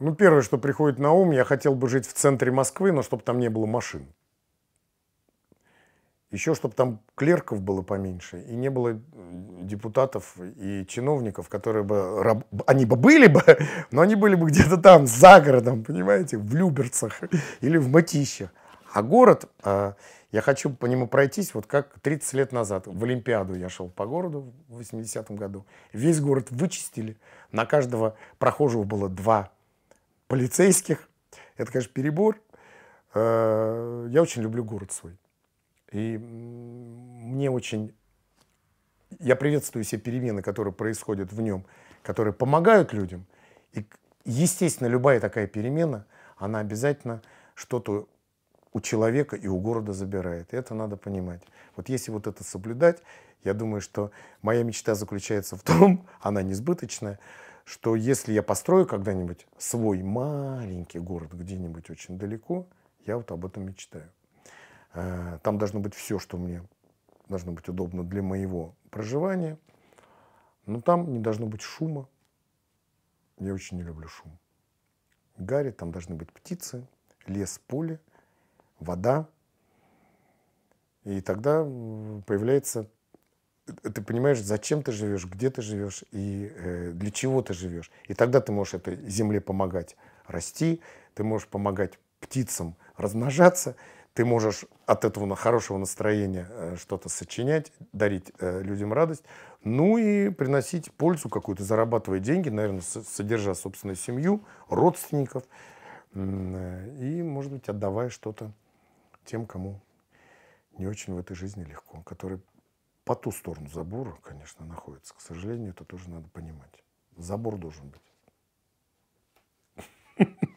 Ну, первое, что приходит на ум, я хотел бы жить в центре Москвы, но чтобы там не было машин. Еще, чтобы там клерков было поменьше, и не было э, депутатов и чиновников, которые бы... Раб... Они бы были бы, но они были бы где-то там, за городом, понимаете, в Люберцах или в Матищах. А город, э, я хочу по нему пройтись, вот как 30 лет назад. В Олимпиаду я шел по городу в 80-м году. Весь город вычистили. На каждого прохожего было два полицейских. Это, конечно, перебор. Э, я очень люблю город свой. И мне очень... Я приветствую все перемены, которые происходят в нем, которые помогают людям. И, естественно, любая такая перемена, она обязательно что-то у человека и у города забирает. И это надо понимать. Вот если вот это соблюдать, я думаю, что моя мечта заключается в том, она несбыточная, что если я построю когда-нибудь свой маленький город где-нибудь очень далеко, я вот об этом мечтаю. Э, там должно быть все, что мне должно быть удобно для моего проживания, но там не должно быть шума. Я очень не люблю шум. Гарри, там должны быть птицы, лес, поле, вода. И тогда появляется Э, ты понимаешь, зачем ты живешь, где ты живешь и э, для чего ты живешь. И тогда ты можешь этой земле помогать расти, ты можешь помогать птицам размножаться, ты можешь от этого на хорошего настроения э, что-то сочинять, дарить э, людям радость, ну и приносить пользу какую-то, зарабатывая деньги, наверное, содержа собственную семью, родственников э, и, может быть, отдавая что-то тем, кому не очень в этой жизни легко, которые по ту сторону забора, конечно, находится. К сожалению, это тоже надо понимать. Забор должен быть.